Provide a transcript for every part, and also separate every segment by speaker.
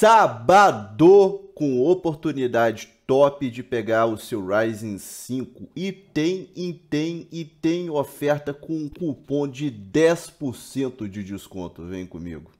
Speaker 1: Sabadão com oportunidade top de pegar o seu Ryzen 5 e tem e tem e tem oferta com um cupom de 10% de desconto. Vem comigo.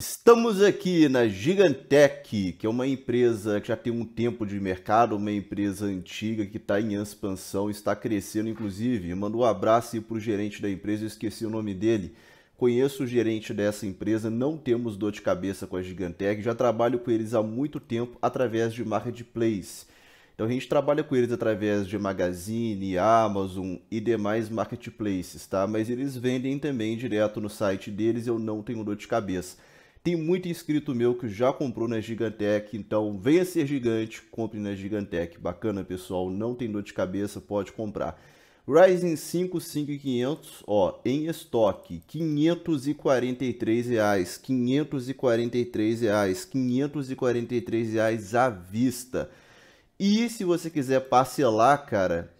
Speaker 1: Estamos aqui na Gigantec, que é uma empresa que já tem um tempo de mercado, uma empresa antiga que está em expansão, está crescendo inclusive. Manda um abraço para o gerente da empresa, eu esqueci o nome dele. Conheço o gerente dessa empresa, não temos dor de cabeça com a Gigantec, já trabalho com eles há muito tempo através de marketplace. Então a gente trabalha com eles através de Magazine, Amazon e demais marketplaces, tá? Mas eles vendem também direto no site deles, eu não tenho dor de cabeça. Tem muito inscrito meu que já comprou na Gigantec, então venha ser gigante, compre na Gigantec. Bacana, pessoal, não tem dor de cabeça, pode comprar. Ryzen 5 5500, ó, em estoque, 543 reais, 543 reais, 543 reais à vista. E se você quiser parcelar, cara,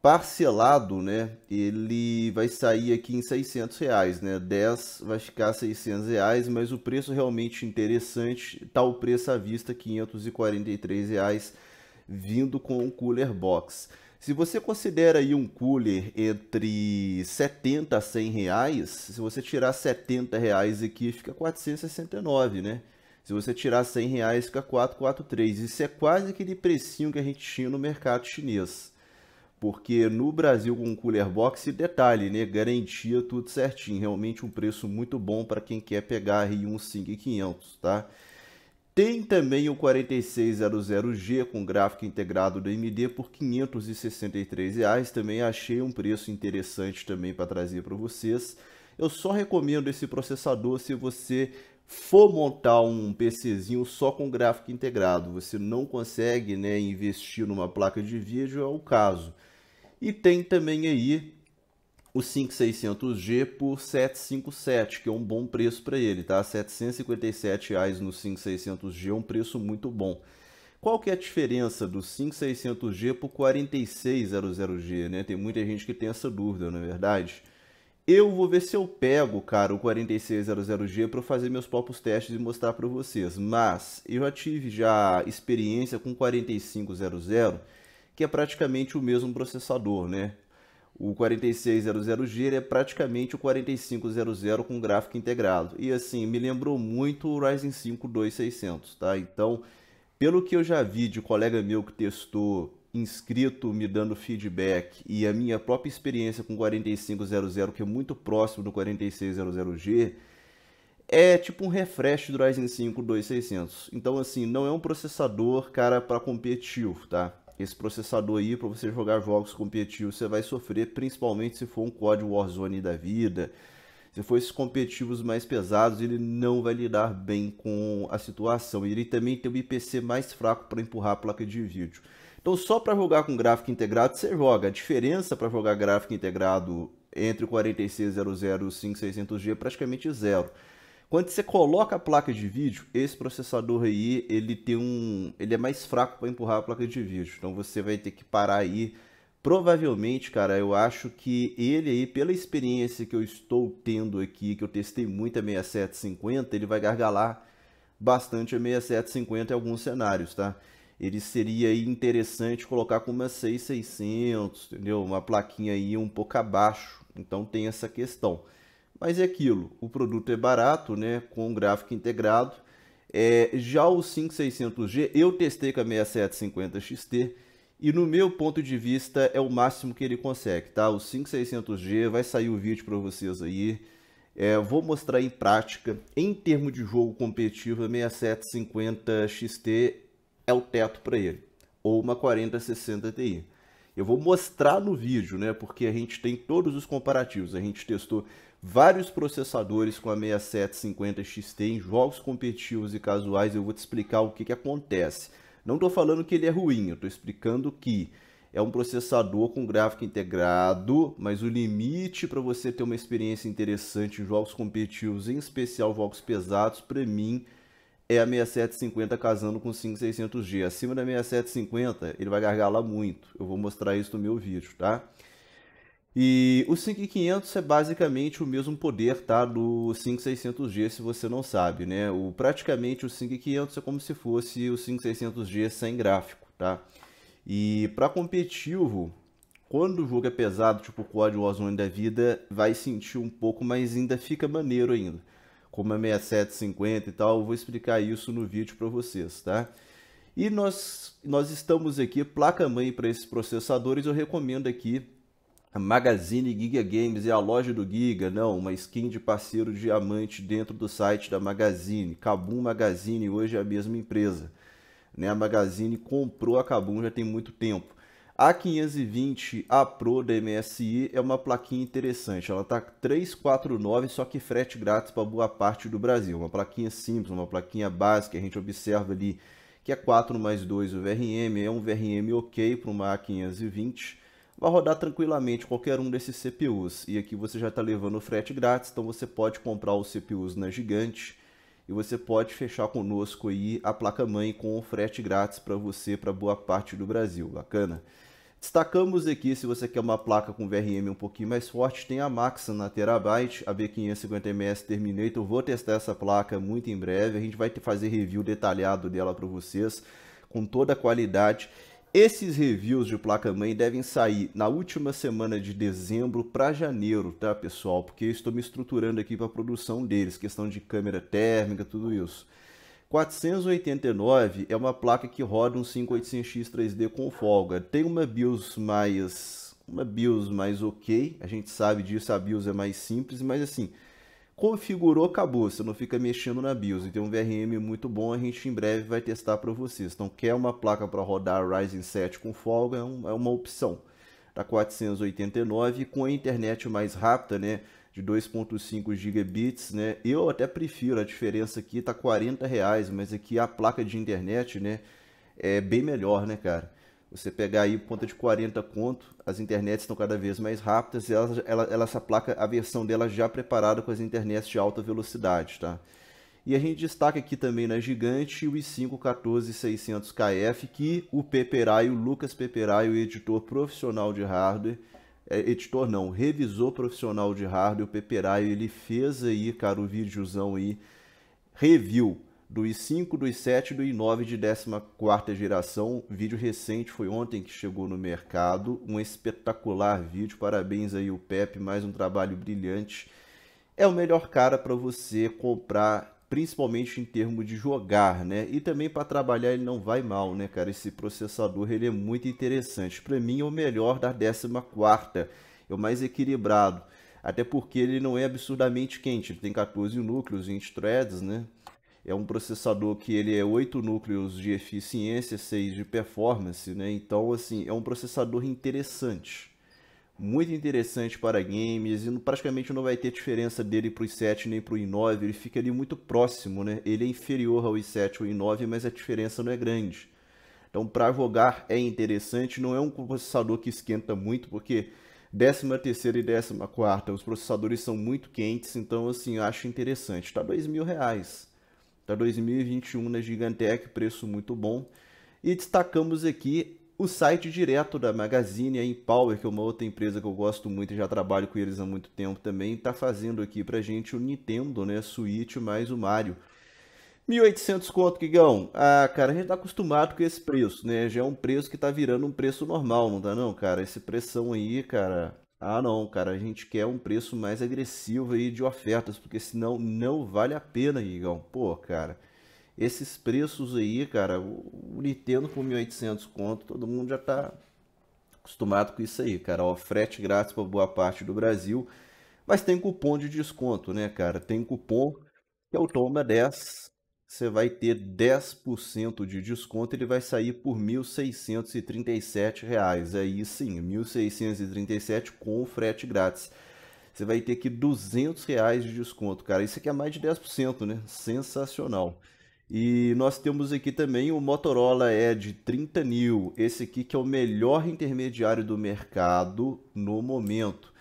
Speaker 1: parcelado, né, ele vai sair aqui em 600 reais, né, 10 vai ficar 600 reais, mas o preço realmente interessante, tá o preço à vista, 543 reais, vindo com o cooler box. Se você considera aí um cooler entre 70 a 100 reais, se você tirar 70 reais aqui, fica 469, né? Se você tirar 100 reais, fica 443. Isso é quase aquele precinho que a gente tinha no mercado chinês. Porque no Brasil com cooler box, detalhe, né? Garantia tudo certinho. Realmente um preço muito bom para quem quer pegar aí um 5500, tá? Tem também o 4600G com gráfico integrado do AMD por R$ 563. Reais. Também achei um preço interessante também para trazer para vocês. Eu só recomendo esse processador se você for montar um PCzinho só com gráfico integrado. Você não consegue né, investir numa placa de vídeo, é o caso. E tem também aí o 5600G por 757, que é um bom preço para ele, tá? 757 reais no 5600G é um preço muito bom. Qual que é a diferença do 5600G para o 4600G, né? Tem muita gente que tem essa dúvida, não é verdade? Eu vou ver se eu pego, cara, o 4600G para fazer meus próprios testes e mostrar para vocês. Mas eu já tive já experiência com 4500, que é praticamente o mesmo processador, né? O 4600G é praticamente o 4500 com gráfico integrado. E assim, me lembrou muito o Ryzen 5 2600, tá? Então, pelo que eu já vi de colega meu que testou inscrito me dando feedback e a minha própria experiência com o 4500, que é muito próximo do 4600G, é tipo um refresh do Ryzen 5 2600. Então, assim, não é um processador, cara, para competitivo, tá? esse processador aí para você jogar jogos competitivos, você vai sofrer, principalmente se for um código Warzone da vida. Se for esses competitivos mais pesados, ele não vai lidar bem com a situação. E ele também tem um IPC mais fraco para empurrar a placa de vídeo. Então, só para jogar com gráfico integrado, você joga. A diferença para jogar gráfico integrado entre o 4600 e o 5600G é praticamente zero. Quando você coloca a placa de vídeo, esse processador aí, ele tem um, ele é mais fraco para empurrar a placa de vídeo. Então você vai ter que parar aí provavelmente, cara, eu acho que ele aí, pela experiência que eu estou tendo aqui, que eu testei muito a 6750, ele vai gargalar bastante a 6750 em alguns cenários, tá? Ele seria interessante colocar com uma 6600, entendeu? Uma plaquinha aí um pouco abaixo, então tem essa questão. Mas é aquilo, o produto é barato, né, com gráfico integrado. É, já o 5600G, eu testei com a 6750 XT e no meu ponto de vista é o máximo que ele consegue, tá? O 5600G, vai sair o vídeo para vocês aí. É, vou mostrar em prática, em termo de jogo competitivo, a 6750 XT é o teto para ele, ou uma 4060 Ti. Eu vou mostrar no vídeo, né? Porque a gente tem todos os comparativos. A gente testou vários processadores com a 6750 XT em jogos competitivos e casuais. Eu vou te explicar o que, que acontece. Não estou falando que ele é ruim, eu estou explicando que é um processador com gráfico integrado, mas o limite para você ter uma experiência interessante em jogos competitivos, em especial jogos pesados, para mim é a 6750 casando com 5600G. Acima da 6750, ele vai gargalar muito. Eu vou mostrar isso no meu vídeo, tá? E o 5500 é basicamente o mesmo poder, tá, do 5600G, se você não sabe, né? O praticamente o 5500 é como se fosse o 5600G sem gráfico, tá? E para competitivo, quando o jogo é pesado, tipo o COD Warzone da vida, vai sentir um pouco, mas ainda fica maneiro ainda como a 6750 e tal, eu vou explicar isso no vídeo para vocês, tá? E nós, nós estamos aqui, placa-mãe para esses processadores, eu recomendo aqui a Magazine Giga Games e é a loja do Giga, não, uma skin de parceiro diamante dentro do site da Magazine. Kabum Magazine hoje é a mesma empresa. Né? A Magazine comprou a Kabum já tem muito tempo. A 520 A Pro da MSI é uma plaquinha interessante, ela tá 349, só que frete grátis para boa parte do Brasil. Uma plaquinha simples, uma plaquinha básica, a gente observa ali que é 4 mais 2 o VRM, é um VRM ok para uma A520. Vai rodar tranquilamente qualquer um desses CPUs. E aqui você já está levando frete grátis, então você pode comprar os CPUs na Gigante e você pode fechar conosco aí a placa-mãe com frete grátis para você para boa parte do Brasil. Bacana? Destacamos aqui, se você quer uma placa com VRM um pouquinho mais forte, tem a Maxon na Terabyte, a B550MS Terminator. Vou testar essa placa muito em breve, a gente vai fazer review detalhado dela para vocês, com toda a qualidade. Esses reviews de placa-mãe devem sair na última semana de dezembro para janeiro, tá, pessoal? Porque eu estou me estruturando aqui para a produção deles, questão de câmera térmica, tudo isso. 489 é uma placa que roda um 5800X 3D com folga. Tem uma BIOS mais uma BIOS mais ok, a gente sabe disso, a BIOS é mais simples, mas assim, configurou, acabou, você não fica mexendo na BIOS. E então, tem um VRM muito bom, a gente em breve vai testar para vocês. Então, quer uma placa para rodar Ryzen 7 com folga, é, é uma opção. Da tá 489, com a internet mais rápida, né? de 2.5 gigabits, né? Eu até prefiro, a diferença aqui tá 40 reais, mas aqui a placa de internet, né? É bem melhor, né, cara? Você pegar aí ponta de 40 conto, as internets estão cada vez mais rápidas e ela, ela, ela, essa placa, a versão dela já preparada com as internets de alta velocidade, tá? E a gente destaca aqui também na Gigante o i5 14600KF que o Peperaio, Lucas Peperaio, editor profissional de hardware, é, editor não, revisor profissional de hardware, o Peperaio, ele fez aí, cara, o videozão aí, review do i5, do i7 do i9 de 14 geração, vídeo recente, foi ontem que chegou no mercado, um espetacular vídeo, parabéns aí o Pepe, mais um trabalho brilhante, é o melhor cara para você comprar principalmente em termos de jogar, né? E também para trabalhar ele não vai mal, né, cara? Esse processador ele é muito interessante. Para mim é o melhor da 14 quarta. é o mais equilibrado. Até porque ele não é absurdamente quente, ele tem 14 núcleos, 20 threads, né? É um processador que ele é 8 núcleos de eficiência, 6 de performance, né? Então, assim, é um processador interessante muito interessante para games e praticamente não vai ter diferença dele para o i7 nem para o i9, ele fica ali muito próximo, né? Ele é inferior ao i7 ou i9, mas a diferença não é grande. Então, para jogar é interessante, não é um processador que esquenta muito, porque 13ª e 14ª, os processadores são muito quentes, então assim, eu acho interessante. Está R$ 2.000. R$ 2021 na Gigantec, preço muito bom. E destacamos aqui o site direto da Magazine é em Power, que é uma outra empresa que eu gosto muito e já trabalho com eles há muito tempo também, está fazendo aqui a gente o Nintendo, né? Switch mais o Mario. 1.800 conto, gigão. Ah, cara, a gente tá acostumado com esse preço, né? Já é um preço que tá virando um preço normal, não tá não, cara? Esse pressão aí, cara... Ah, não, cara, a gente quer um preço mais agressivo aí de ofertas, porque senão não vale a pena, gigão. Pô, cara esses preços aí, cara, o Nintendo com 1.800 conto, todo mundo já tá acostumado com isso aí, cara. Ó, frete grátis para boa parte do Brasil, mas tem cupom de desconto, né, cara? Tem cupom que é o Toma 10, você vai ter 10% de desconto, ele vai sair por R$ 1.637. Aí sim, R$ 1.637 com frete grátis. Você vai ter que R$ 200 de desconto, cara. Isso aqui é mais de 10%, né? Sensacional. E nós temos aqui também o Motorola Edge 30 New, esse aqui que é o melhor intermediário do mercado no momento.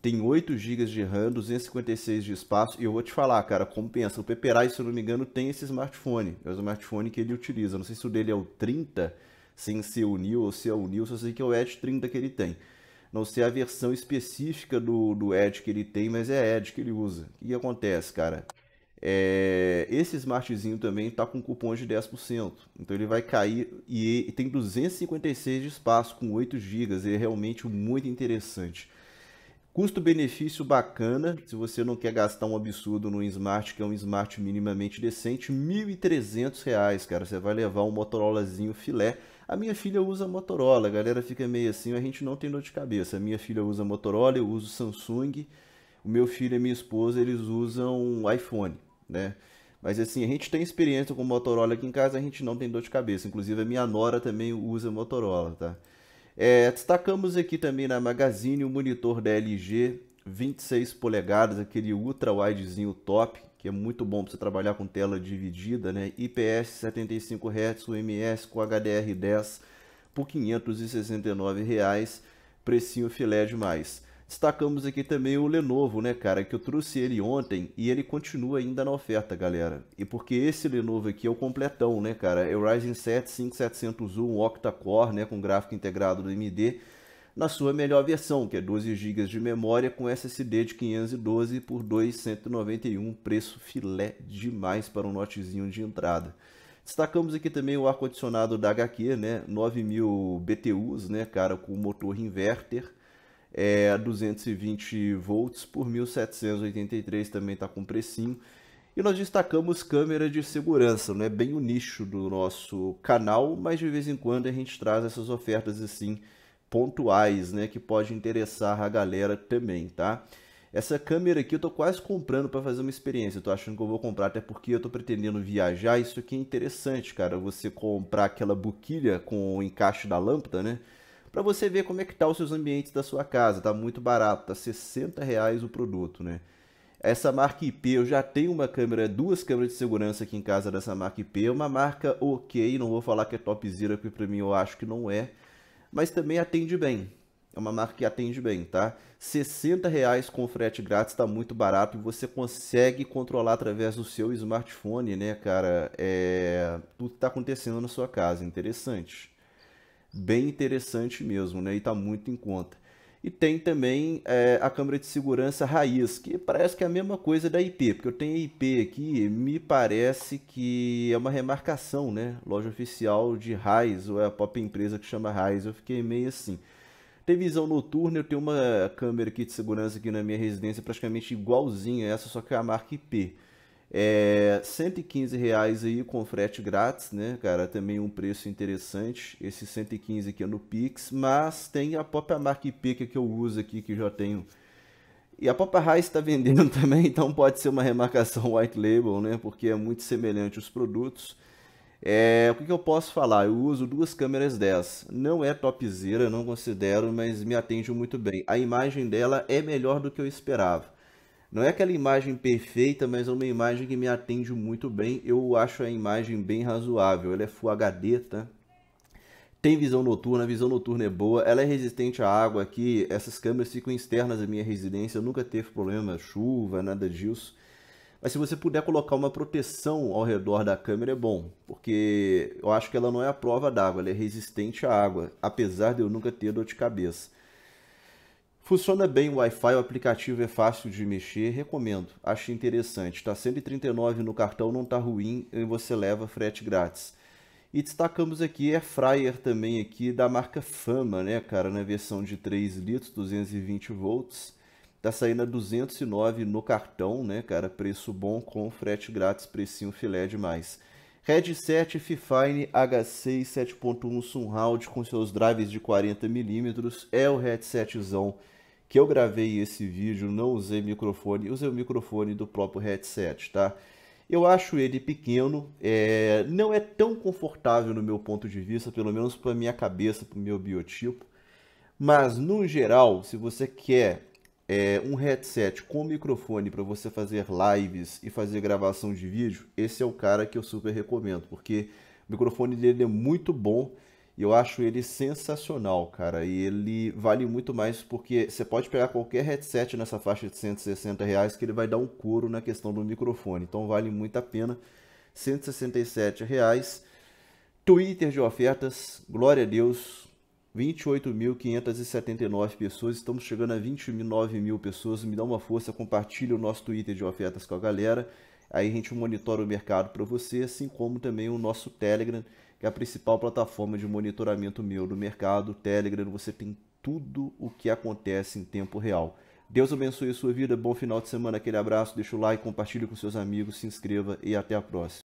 Speaker 1: Tem 8 GB de RAM, 256 de espaço e eu vou te falar, cara, compensa. O Peperai, se eu não me engano, tem esse smartphone. É o smartphone que ele utiliza. Não sei se o dele é o 30, sem ser o New ou se é o New, só sei que é o Edge 30 que ele tem. Não sei a versão específica do, do Edge que ele tem, mas é Edge que ele usa. O que acontece, cara? É, esse smartzinho também está com cupom de 10%. Então ele vai cair e, e tem 256 de espaço com 8 GB. Ele é realmente muito interessante. Custo-benefício bacana, se você não quer gastar um absurdo no Smart, que é um Smart minimamente decente, R$ 1.300, cara. Você vai levar um Motorolazinho filé. A minha filha usa Motorola, a galera fica meio assim, a gente não tem dor de cabeça. A minha filha usa Motorola, eu uso Samsung. O meu filho e minha esposa, eles usam iPhone né? Mas assim, a gente tem experiência com Motorola aqui em casa, a gente não tem dor de cabeça. Inclusive a minha nora também usa Motorola, tá? É, destacamos aqui também na Magazine o monitor da LG 26 polegadas, aquele ultra widezinho top, que é muito bom para você trabalhar com tela dividida, né? IPS 75 Hz, UMS com HDR10 por R$ 569, reais, precinho filé demais. Destacamos aqui também o Lenovo, né, cara, que eu trouxe ele ontem e ele continua ainda na oferta, galera. E porque esse Lenovo aqui é o completão, né, cara, é o Ryzen 7 5700U, um octa-core, né, com gráfico integrado do AMD, na sua melhor versão, que é 12 GB de memória com SSD de 512 por 291, preço filé demais para um notezinho de entrada. Destacamos aqui também o ar-condicionado da HQ, né, 9000 BTUs, né, cara, com motor inverter, é, 220 volts por 1783 também está com precinho. E nós destacamos câmera de segurança, não é bem o nicho do nosso canal, mas de vez em quando a gente traz essas ofertas assim pontuais, né, que pode interessar a galera também, tá? Essa câmera aqui eu tô quase comprando para fazer uma experiência, eu tô achando que eu vou comprar até porque eu tô pretendendo viajar, isso aqui é interessante, cara, você comprar aquela boquilha com o encaixe da lâmpada, né? para você ver como é que tá os seus ambientes da sua casa. Tá muito barato, tá 60 reais o produto, né? Essa marca IP, eu já tenho uma câmera, duas câmeras de segurança aqui em casa dessa marca IP, é uma marca ok, não vou falar que é zero, porque para mim eu acho que não é, mas também atende bem, é uma marca que atende bem, tá? 60 reais com frete grátis está muito barato e você consegue controlar através do seu smartphone, né, cara? É... Tudo que está acontecendo na sua casa, interessante bem interessante mesmo, né? E está muito em conta. E tem também é, a câmera de segurança raiz, que parece que é a mesma coisa da IP, porque eu tenho a IP aqui, me parece que é uma remarcação, né? Loja oficial de raiz, ou é a própria empresa que chama raiz, eu fiquei meio assim. Tem visão noturna, eu tenho uma câmera aqui de segurança aqui na minha residência praticamente igualzinha a essa, só que é a marca IP. É, 115 reais aí com frete grátis, né, cara? Também um preço interessante. Esse 115 aqui é no Pix, mas tem a própria MarkPica é que eu uso aqui, que já tenho. E a Papa Rice está vendendo também, então pode ser uma remarcação white label, né? Porque é muito semelhante os produtos. É, o que, que, eu posso falar? Eu uso duas câmeras dessas. Não é topzera, não considero, mas me atende muito bem. A imagem dela é melhor do que eu esperava. Não é aquela imagem perfeita, mas é uma imagem que me atende muito bem. Eu acho a imagem bem razoável. Ela é Full HD, tá? Tem visão noturna, a visão noturna é boa, ela é resistente à água aqui, essas câmeras ficam externas da minha residência, eu nunca teve problema, chuva, nada disso. Mas se você puder colocar uma proteção ao redor da câmera é bom, porque eu acho que ela não é a prova d'água, ela é resistente à água, apesar de eu nunca ter dor de cabeça. Funciona bem o Wi-Fi, o aplicativo é fácil de mexer, recomendo, acho interessante. Está 139 no cartão, não está ruim e você leva frete grátis. E destacamos aqui é Fryer também aqui da marca Fama, né, cara, na versão de 3 litros, 220 volts. Tá saindo a 209 no cartão, né, cara, preço bom com frete grátis, precinho filé demais. headset Fifine H6 7.1 Sunround com seus drives de 40mm é o headsetzão que eu gravei esse vídeo, não usei microfone, usei o microfone do próprio headset, tá? Eu acho ele pequeno, é, não é tão confortável no meu ponto de vista, pelo menos para minha cabeça, para o meu biotipo. Mas no geral, se você quer é, um headset com microfone para você fazer lives e fazer gravação de vídeo, esse é o cara que eu super recomendo, porque o microfone dele é muito bom eu acho ele sensacional, cara. E ele vale muito mais porque você pode pegar qualquer headset nessa faixa de 160 reais que ele vai dar um couro na questão do microfone. Então vale muito a pena. 167 reais. Twitter de ofertas, glória a Deus, 28.579 pessoas, estamos chegando a 29 mil pessoas, me dá uma força, compartilha o nosso Twitter de ofertas com a galera, aí a gente monitora o mercado para você, assim como também o nosso Telegram, que é a principal plataforma de monitoramento meu do mercado. Telegram, você tem tudo o que acontece em tempo real. Deus abençoe a sua vida, bom final de semana, aquele abraço, deixa o like, compartilhe com seus amigos, se inscreva e até a próxima.